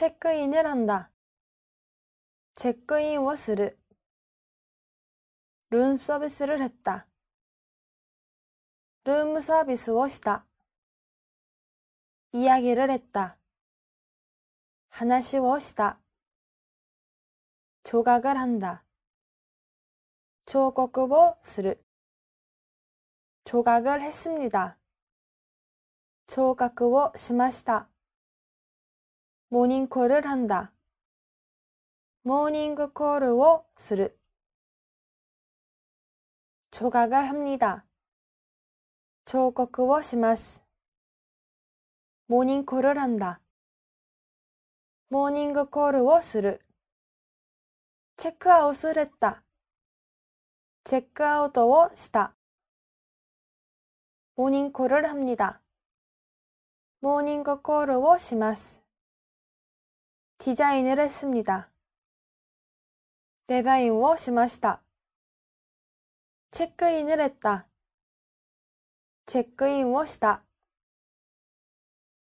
チェックイン한다チェックインをする。ルームサービス를했 다。 ルームサービスをした。이야기를했 다。 話をした。조각을한 다。 彫刻をする。조각을했습니 다。 彫刻をしました。모닝콜을한다모닝콜을する조각을합니다조각을します모닝콜을한다모닝콜을する체크아웃을했다체크아웃을した모닝콜을합니다모닝콜을します 디자인을 했습니다. 디자인を しました. 체크인을 했다. 체크인 をした.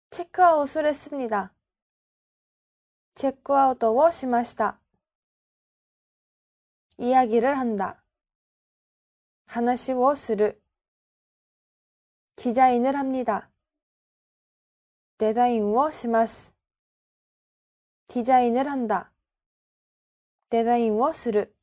체크아웃을 했습니다. 체크아웃을 しました. 이야기를 한다. 話をする. 디자인을 합니다. 디자인をします. 디자인을 한다. 디자인をする